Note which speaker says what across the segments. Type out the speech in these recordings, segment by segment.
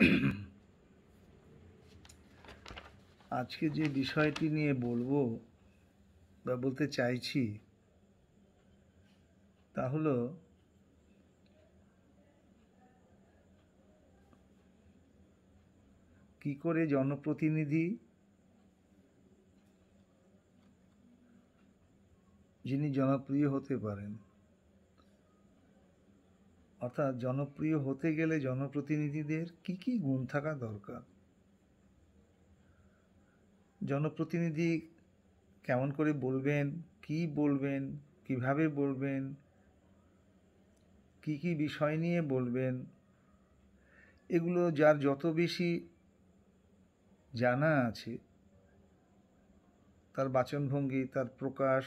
Speaker 1: আজকে যে বিষয়টি নিয়ে বলবো বা বলতে চাইছি তা হলো কি করে জনপ্রতিনিধি যিনি জনপ্রিয় হতে পারেন অর্থাৎ জনপ্রিয় হতে গেলে জনপ্রতিনিধিদের কি কি গুণ থাকা দরকার জনপ্রতিনিধি কেমন করে বলবেন কি বলবেন কিভাবে বলবেন কি কি বিষয় নিয়ে বলবেন এগুলো যার যত বেশি জানা আছে তার বাচনভঙ্গি তার প্রকাশ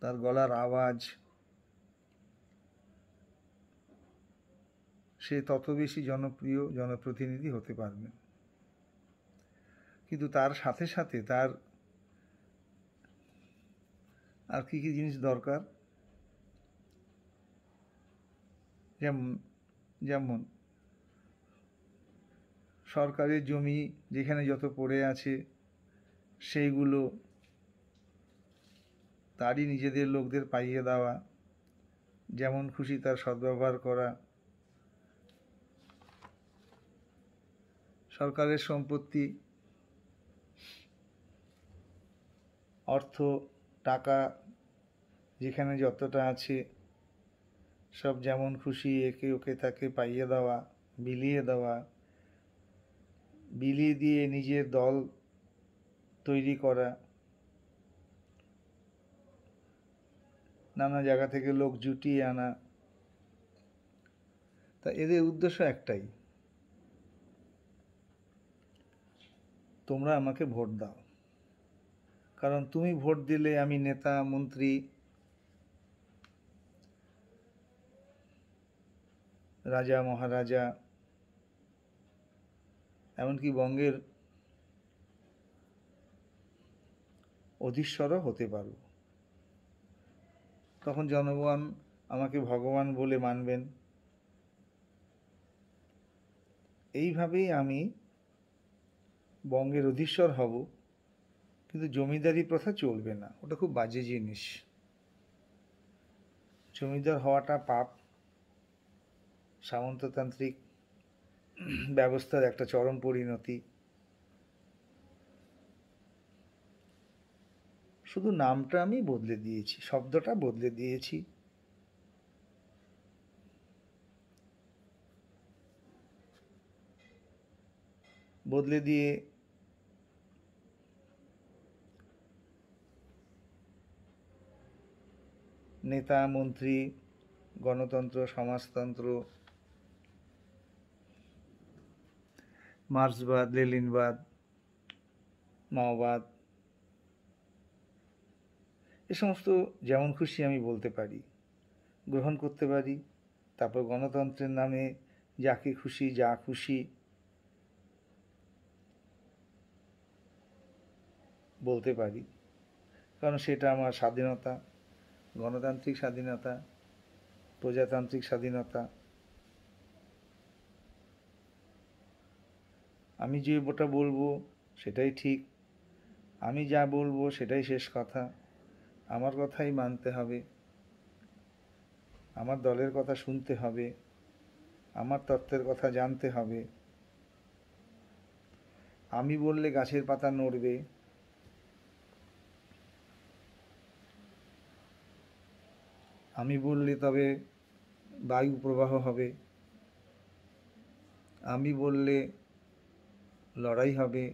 Speaker 1: তার গলার আওয়াজ সে তত বেশি জনপ্রিয় জনপ্রতিনিধি হতে পারবে কিন্তু তার সাথে সাথে তার আর কী কী জিনিস দরকার যেমন যেমন সরকারের জমি যেখানে যত পড়ে আছে সেইগুলো তারই নিজেদের লোকদের পাইয়ে দেওয়া যেমন খুশি তার সদ্ব্যবহার করা সরকারের সম্পত্তি অর্থ টাকা যেখানে যতটা আছে সব যেমন খুশি একে ওকে তাকে পাইয়ে দেওয়া বিলিয়ে দেওয়া বিলিয়ে দিয়ে নিজের দল তৈরি করা নানা জায়গা থেকে লোক জুটিয়ে আনা তা এদের উদ্দেশ্য একটাই তোমরা আমাকে ভোট দাও কারণ তুমি ভোট দিলে আমি নেতা মন্ত্রী রাজা মহারাজা এমনকি বঙ্গের অধীশ্বরও হতে পারব তখন জনগণ আমাকে ভগবান বলে মানবেন এইভাবেই আমি বঙ্গের অধীশ্বর হব কিন্তু জমিদারি প্রথা চলবে না ওটা খুব বাজে জিনিস জমিদার হওয়াটা পাপ সামন্ততান্ত্রিক ব্যবস্থার একটা চরম পরিণতি শুধু নামটা আমি বদলে দিয়েছি শব্দটা বদলে দিয়েছি বদলে দিয়ে নেতা মন্ত্রী গণতন্ত্র সমাজতন্ত্র মার্সবাদ লেলিনবাদ মাওবাদ এ সমস্ত যেমন খুশি আমি বলতে পারি গ্রহণ করতে পারি তারপর গণতন্ত্রের নামে যাকে খুশি যা খুশি বলতে পারি কারণ সেটা আমার স্বাধীনতা গণতান্ত্রিক স্বাধীনতা প্রজাতান্ত্রিক স্বাধীনতা আমি যে ওটা বলবো সেটাই ঠিক আমি যা বলবো সেটাই শেষ কথা আমার কথাই মানতে হবে আমার দলের কথা শুনতে হবে আমার তত্ত্বের কথা জানতে হবে আমি বললে গাছের পাতা নড়বে আমি বললে তবে বায়ু প্রবাহ হবে আমি বললে লড়াই হবে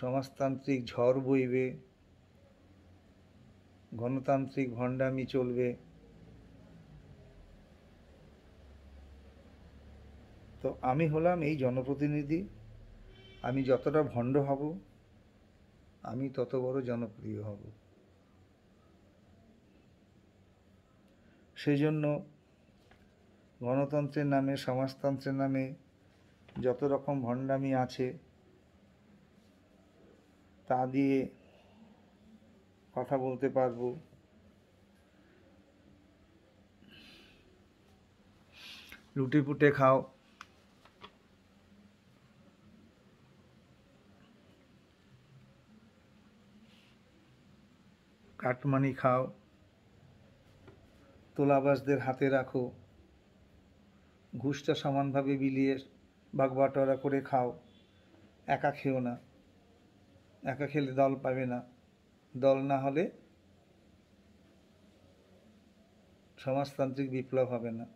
Speaker 1: সমাজতান্ত্রিক ঝড় বইবে গণতান্ত্রিক ভণ্ডামি চলবে তো আমি হলাম এই জনপ্রতিনিধি আমি যতটা ভণ্ড হব আমি তত বড় জনপ্রিয় হব সেই জন্য গণতন্ত্রের নামে সমাজতন্ত্রের নামে যত রকম ভণ্ডামি আছে তা দিয়ে কথা বলতে পারবো লুটে পুটে খাও কাটমানি খাও তোলাবাসদের হাতে রাখো ঘুষটা সমানভাবে বিলিয়ে বাগবাটোয়ারা করে খাও একা খেও না একা খেলে দল পাবে না দল না হলে সমাজতান্ত্রিক বিপ্লব হবে না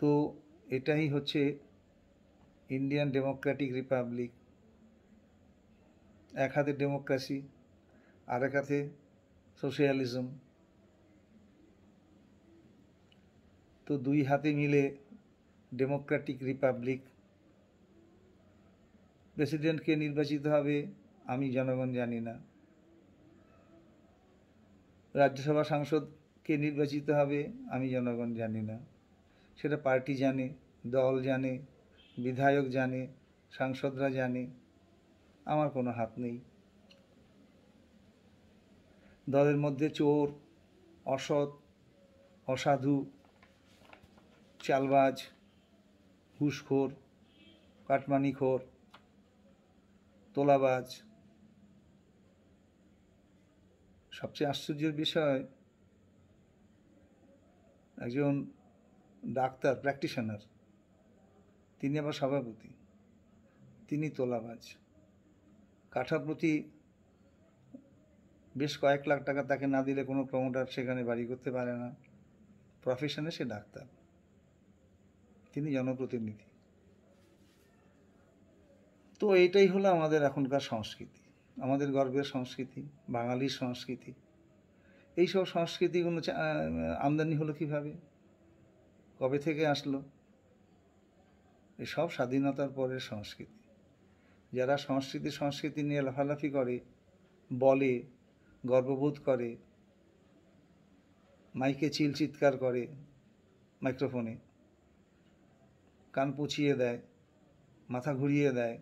Speaker 1: তো এটাই হচ্ছে ইন্ডিয়ান ডেমোক্রেটিক রিপাবলিক এক হাতে ডেমোক্রেসি আর এক হাতে সোশিয়ালিজম তো দুই হাতে মিলে ডেমোক্রেটিক রিপাবলিক প্রেসিডেন্টকে নির্বাচিত হবে আমি জনগণ জানি না রাজ্যসভা সাংসদকে নির্বাচিত হবে আমি জনগণ জানি না সেটা পার্টি জানে দল জানে বিধায়ক জানে সাংসদরা জানে আমার কোনো হাত নেই দলের মধ্যে চোর অসৎ অসাধু চালবাজ ঘুষখোর কাটমানিখোর তোলাবাজ সবচেয়ে আশ্চর্যের বিষয় একজন ডাক্তার প্র্যাকটিশনার তিনি আবার সভাপতি তিনি তোলাবাজ কাঠাপ্রতি বেশ কয়েক লাখ টাকা তাকে না দিলে কোনো প্রমোটার সেখানে বাড়ি করতে পারে না প্রফেশনে সে ডাক্তার তিনি জনপ্রতিনিধি তো এইটাই হলো আমাদের এখনকার সংস্কৃতি আমাদের গর্বের সংস্কৃতি বাঙালির সংস্কৃতি এইসব সংস্কৃতিগুলো আমদানি হলো কিভাবে কবে থেকে আসলো এসব স্বাধীনতার পরের সংস্কৃতি যারা সংস্কৃতি সংস্কৃতি নিয়ে লাফালাফি করে বলে গর্ববোধ করে মাইকে চিল চিৎকার করে মাইক্রোফোনে কান পুছিয়ে দেয় মাথা ঘুরিয়ে দেয়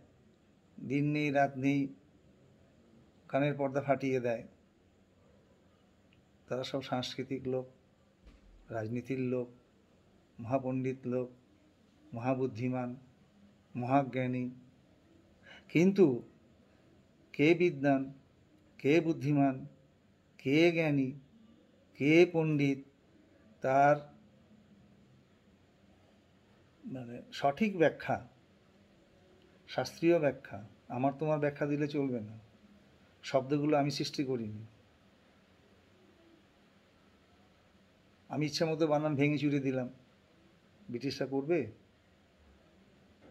Speaker 1: দিন নেই রাত নেই কানের পর্দা ফাটিয়ে দেয় তারা সব সাংস্কৃতিক লোক রাজনীতির লোক মহাপণ্ডিত লোক মহাবুদ্ধিমান মহাজ্ঞানী কিন্তু কে বিদ্যান কে বুদ্ধিমান কে জ্ঞানী কে পণ্ডিত তার মানে সঠিক ব্যাখ্যা শাস্ত্রীয় ব্যাখ্যা আমার তোমার ব্যাখ্যা দিলে চলবে না শব্দগুলো আমি সৃষ্টি করিনি আমি ইচ্ছা মতো বানান ভেঙে চুরে দিলাম ব্রিটিশরা করবে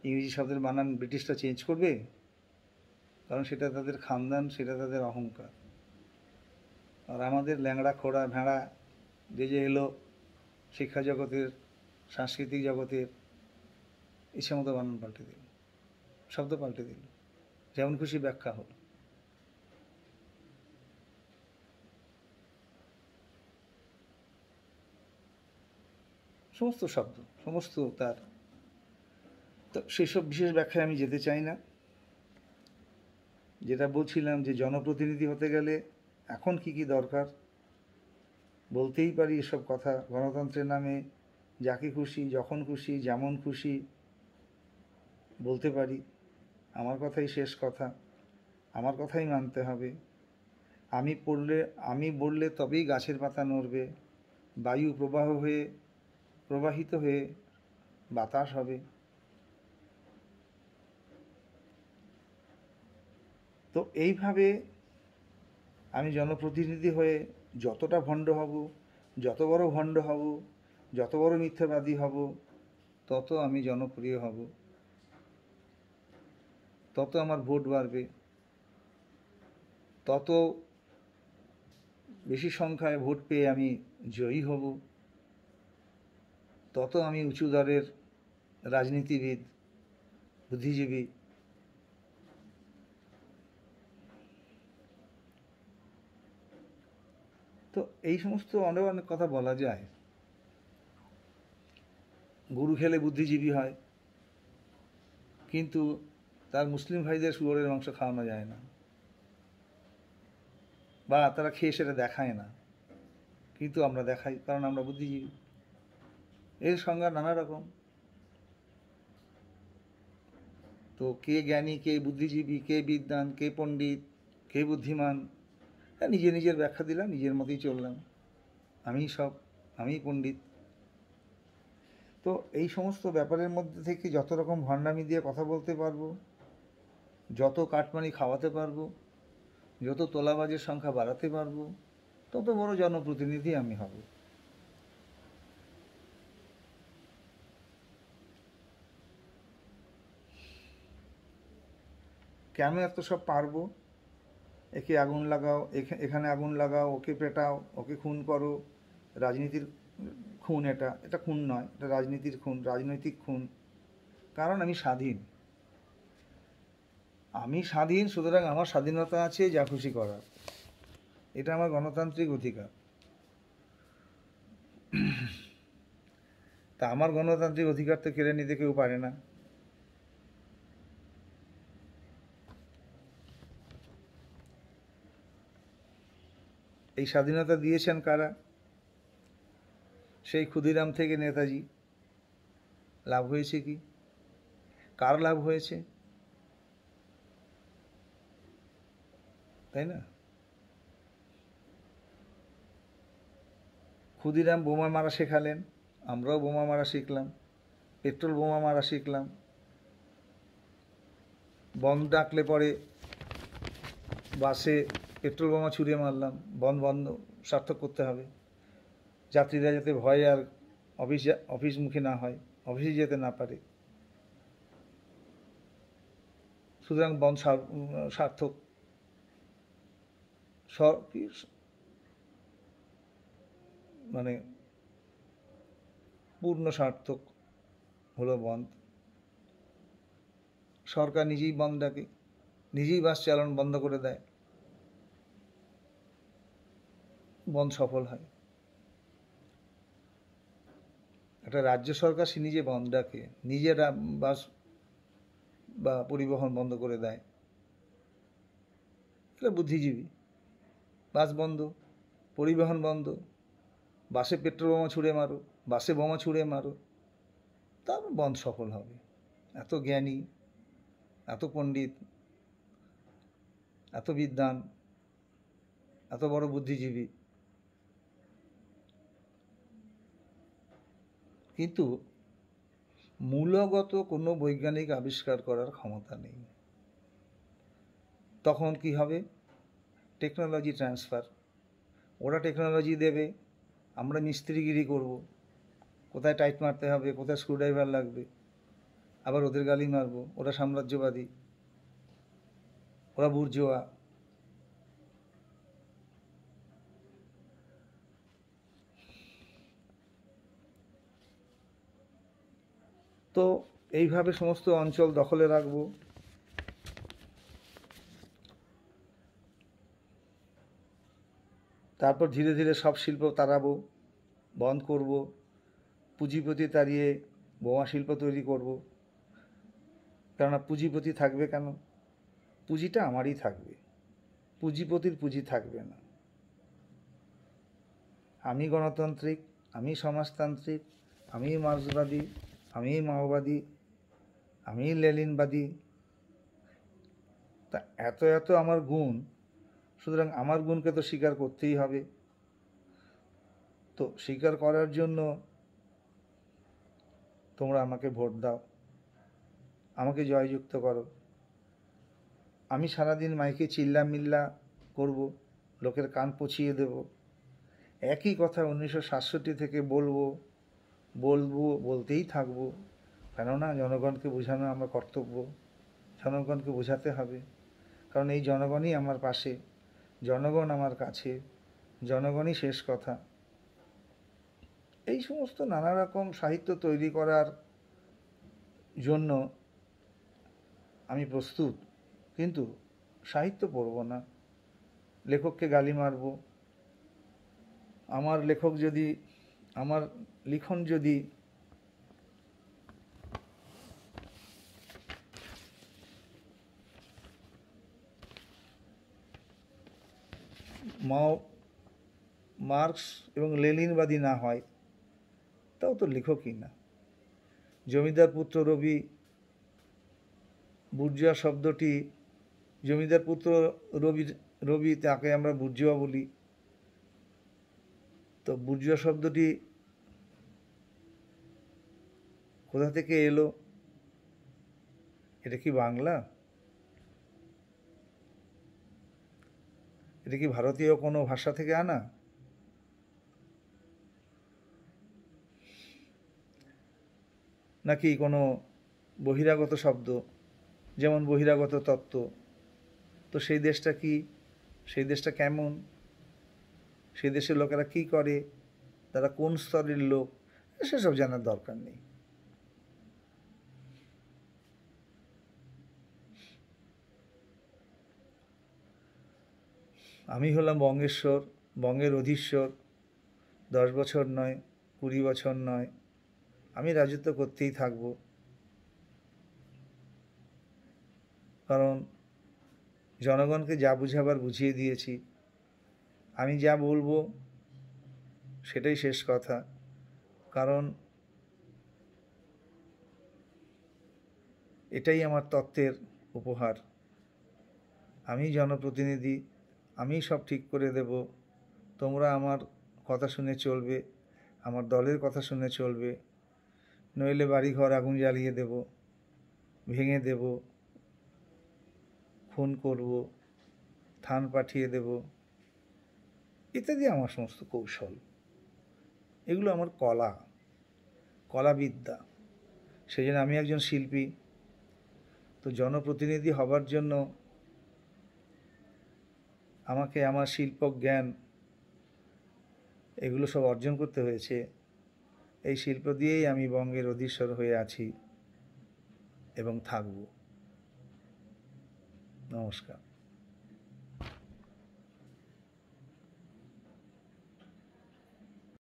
Speaker 1: ইংরেজি শব্দের বানান ব্রিটিশরা চেঞ্জ করবে কারণ সেটা তাদের খানদান সেটা তাদের অহংকার আর আমাদের ল্যাংড়া খোড়া ভেড়া যে যে এলো শিক্ষা জগতের সাংস্কৃতিক জগতের ইচ্ছে মতো বানান পাল্টে দিল শব্দ পাল্টে দিল যেমন খুশি ব্যাখ্যা হল সমস্ত শব্দ সমস্ত তার তো সেসব বিশেষ ব্যাখ্যায় আমি যেতে চাই না যেটা বলছিলাম যে জনপ্রতিনিধি হতে গেলে এখন কি কি দরকার বলতেই পারি এসব কথা গণতন্ত্রের নামে যাকে খুশি যখন খুশি যেমন খুশি বলতে পারি আমার কথাই শেষ কথা আমার কথাই মানতে হবে আমি পড়লে আমি বললে তবেই গাছের পাতা নড়বে বায়ু প্রবাহ হয়ে প্রবাহিত হয়ে বাতাস হবে তো এইভাবে আমি জনপ্রতিনিধি হয়ে যতটা ভণ্ড হব যত বড় ভণ্ড হব যত বড় মিথ্যাবাদী হব তত আমি জনপ্রিয় হব তত আমার ভোট বাড়বে তত বেশি সংখ্যায় ভোট পেয়ে আমি জয়ী হব তত আমি উঁচু দরের রাজনীতিবিদ বুদ্ধিজীবী তো এই সমস্ত অনেক অনেক কথা বলা যায় গরু খেলে বুদ্ধিজীবী হয় কিন্তু তার মুসলিম ভাইদের শুয়োরের মাংস খাওয়ানো যায় না বা তারা খেয়ে সেটা দেখায় না কিন্তু আমরা দেখাই কারণ আমরা বুদ্ধিজীবী এর সংজ্ঞা নানা রকম তো কে জ্ঞানী কে বুদ্ধিজীবী কে বিদ্যান কে পণ্ডিত কে বুদ্ধিমান হ্যাঁ, নিজে নিজের ব্যাখ্যা দিলাম নিজের মতোই চললাম আমি সব আমি পণ্ডিত তো এই সমস্ত ব্যাপারের মধ্যে থেকে যত রকম ভণ্ডামি দিয়ে কথা বলতে পারবো যত কাটমানি খাওয়াতে পারবো যত তোলাবাজের সংখ্যা বাড়াতে পারবো তত বড় জনপ্রতিনিধি আমি হব কেন এত সব পারবো একে আগুন লাগাও এখানে আগুন লাগাও ওকে পেটাও ওকে খুন করো রাজনীতির খুন এটা এটা খুন নয় এটা রাজনীতির খুন রাজনৈতিক খুন কারণ আমি স্বাধীন আমি স্বাধীন সুতরাং আমার স্বাধীনতা আছে যা খুশি করার এটা আমার গণতান্ত্রিক অধিকার তা আমার গণতান্ত্রিক অধিকার তো কেড়ে নিতে কেউ পারে না এই স্বাধীনতা দিয়েছেন কারা সেই ক্ষুদিরাম থেকে নেতাজি লাভ হয়েছে কি কার লাভ হয়েছে তাই না ক্ষুদিরাম বোমা মারা শেখালেন আমরাও বোমা মারা শিখলাম পেট্রোল বোমা মারা শিখলাম বন্ধ ডাকলে পরে বাসে পেট্রোল বোমা ছুঁড়ে মারলাম বন বন্ধ সার্থক করতে হবে যাত্রীরা যাতে ভয় আর অফিস অফিস মুখে না হয় অফিসে যেতে না পারে সুতরাং বন্ধ সার্থক মানে পূর্ণ সার্থক হলো বন্ধ সরকার নিজেই বন্ধ ডাকে নিজেই বাস চালন বন্ধ করে দেয় বন্ধ সফল হয় একটা রাজ্য সরকার সে নিজে বন্ধ ডাকে নিজের বাস বা পরিবহন বন্ধ করে দেয় এটা বুদ্ধিজীবী বাস বন্ধ পরিবহন বন্ধ বাসে পেট্রোল বোমা ছুঁড়ে মারো বাসে বোমা ছুঁড়ে মারো তা বন সফল হবে এত জ্ঞানী এত পণ্ডিত এত বিদ্বান এত বড় বুদ্ধিজীবী কিন্তু মূলগত কোনো বৈজ্ঞানিক আবিষ্কার করার ক্ষমতা নেই তখন কি হবে টেকনোলজি ট্রান্সফার ওরা টেকনোলজি দেবে আমরা মিস্ত্রিগিরি করব কোথায় টাইট মারতে হবে কোথায় স্ক্রুড্রাইভার লাগবে আবার ওদের গালি মারবো ওরা সাম্রাজ্যবাদী ওরা বুর্জোয়া তো এইভাবে সমস্ত অঞ্চল দখলে রাখবো তারপর ধীরে ধীরে সব শিল্প তাড়াবো বন্ধ করব পুঁজিপতি তাড়িয়ে বোমা শিল্প তৈরি করব কেননা পুঁজিপতি থাকবে কেন পুঁজিটা আমারই থাকবে পুঁজিপতির পুঁজি থাকবে না আমি গণতান্ত্রিক আমি সমাজতান্ত্রিক আমি মার্ক্সবাদী আমি মাওবাদী আমি লেলিনবাদী তা এত এত আমার গুণ সুতরাং আমার গুণকে তো স্বীকার করতেই হবে তো স্বীকার করার জন্য তোমরা আমাকে ভোট দাও আমাকে জয়যুক্ত করো আমি সারাদিন মাইকে চিল্লা মিল্লা করব লোকের কান পচিয়ে দেব একই কথা উনিশশো সাতষট্টি থেকে বলবো বলবো বলতেই থাকবো কেননা জনগণকে বোঝানো আমার কর্তব্য জনগণকে বোঝাতে হবে কারণ এই জনগণই আমার পাশে জনগণ আমার কাছে জনগণই শেষ কথা এই সমস্ত নানা রকম সাহিত্য তৈরি করার জন্য আমি প্রস্তুত কিন্তু সাহিত্য পড়ব না লেখককে গালি মারব আমার লেখক যদি আমার লিখন যদি মাও মার্কস এবং লেলিনবাদী না হয় তাও তো লেখকই না জমিদার পুত্র রবি বুর্জুয়া শব্দটি জমিদার পুত্র রবি রবি তাকে আমরা বুর্জুয়া বলি তো বুর্জুয়া শব্দটি কোথা থেকে এলো এটা কি বাংলা এটা কি ভারতীয় কোনো ভাষা থেকে আনা নাকি কোনো বহিরাগত শব্দ যেমন বহিরাগত তত্ত্ব তো সেই দেশটা কি সেই দেশটা কেমন সেই দেশের লোকেরা কি করে তারা কোন স্তরের লোক সেসব জানার দরকার নেই আমি হলাম বঙ্গেশ্বর বঙ্গের অধীশ্বর দশ বছর নয় কুড়ি বছর নয় আমি রাজত্ব করতেই থাকব কারণ জনগণকে যা বুঝাবার বুঝিয়ে দিয়েছি আমি যা বলবো সেটাই শেষ কথা কারণ এটাই আমার তত্ত্বের উপহার আমি জনপ্রতিনিধি আমি সব ঠিক করে দেব তোমরা আমার কথা শুনে চলবে আমার দলের কথা শুনে চলবে নইলে বাড়ি ঘর আগুন জ্বালিয়ে দেব ভেঙে দেব খুন করব থান পাঠিয়ে দেব ইত্যাদি আমার সমস্ত কৌশল এগুলো আমার কলা কলাবিদ্যা সেই জন্য আমি একজন শিল্পী তো জনপ্রতিনিধি হবার জন্য আমাকে আমার শিল্প জ্ঞান এগুলো সব অর্জন করতে হয়েছে এই শিল্প দিয়েই আমি বঙ্গের অধীশ্বর হয়ে আছি এবং থাকব নমস্কার